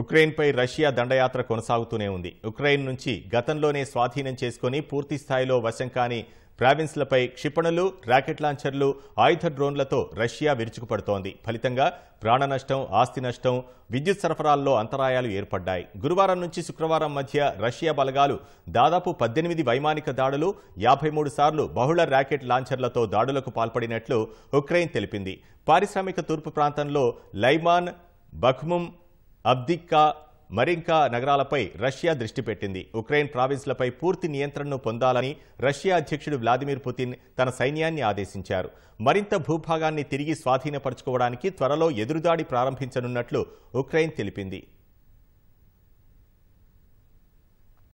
ఉక్రెయిన్పై Russia దండయాత్ర కొనసాగుతూనే ఉంది ఉక్రెయిన్ నుంచి గతంలోనే స్వాధీనం చేసుకుని పూర్తి స్థాయిలో వశం కాని ప్రావిన్స్లపై క్షిపణులు రాకెట్ లాంచర్లు ఆయుధ డ్రోన్లతో రష్యా విరుచుకుపడుతోంది ఫలితంగా ప్రాణ నష్టం ఆస్తి నష్టం విద్యుత్ సరఫరాల్లో అంతరాయాలు ఏర్పడ్డాయి గురువారం నుంచి శుక్రవారం మధ్య రష్యా బలగాలు దాదాపు పద్దెనిమిది వైమానిక దాడులు యాభై సార్లు బహుళ రాకెట్ లాంచర్లతో దాడులకు పాల్పడినట్లు ఉక్రెయిన్ తెలిపింది పారిశ్రామిక తూర్పు ప్రాంతంలో లైమాన్ బఖ్ముమ్ అబ్దిక్కా మరింకా నగరాలపై రష్యా దృష్టి పెట్టింది ఉక్రెయిన్ ప్రావిన్స్లపై పూర్తి నియంత్రణను పొందాలని రష్యా అధ్యక్షుడు వ్లాదిమిర్ పుతిన్ తన సైన్యాన్ని ఆదేశించారు మరింత భూభాగాన్ని తిరిగి స్వాధీనపరచుకోవడానికి త్వరలో ఎదురుదాడి ప్రారంభించనున్నట్లు ఉక్రెయిన్ తెలిపింది